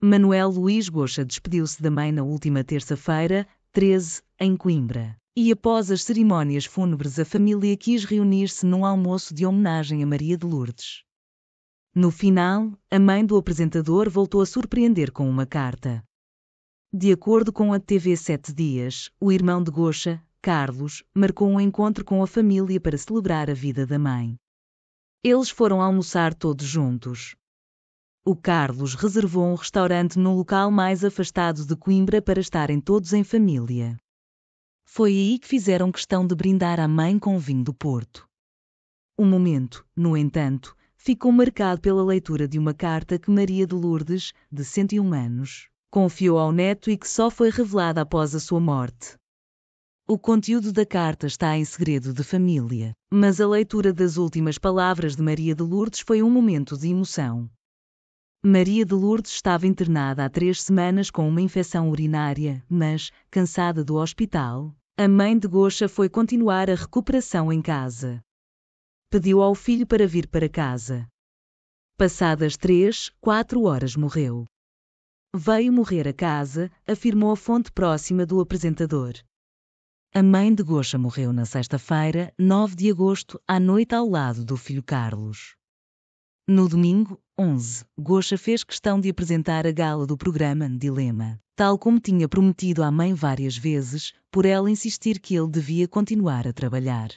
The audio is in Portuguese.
Manuel Luís Bocha despediu-se da mãe na última terça-feira, 13, em Coimbra. E após as cerimónias fúnebres, a família quis reunir-se num almoço de homenagem a Maria de Lourdes. No final, a mãe do apresentador voltou a surpreender com uma carta. De acordo com a TV Sete Dias, o irmão de Gocha, Carlos, marcou um encontro com a família para celebrar a vida da mãe. Eles foram almoçar todos juntos o Carlos reservou um restaurante num local mais afastado de Coimbra para estarem todos em família. Foi aí que fizeram questão de brindar a mãe com vinho do Porto. O momento, no entanto, ficou marcado pela leitura de uma carta que Maria de Lourdes, de 101 anos, confiou ao neto e que só foi revelada após a sua morte. O conteúdo da carta está em segredo de família, mas a leitura das últimas palavras de Maria de Lourdes foi um momento de emoção. Maria de Lourdes estava internada há três semanas com uma infecção urinária, mas, cansada do hospital, a mãe de Gocha foi continuar a recuperação em casa. Pediu ao filho para vir para casa. Passadas três, quatro horas morreu. Veio morrer a casa, afirmou a fonte próxima do apresentador. A mãe de Gocha morreu na sexta-feira, 9 de agosto, à noite ao lado do filho Carlos. No domingo, 11. Gocha fez questão de apresentar a gala do programa Dilema, tal como tinha prometido à mãe várias vezes, por ela insistir que ele devia continuar a trabalhar.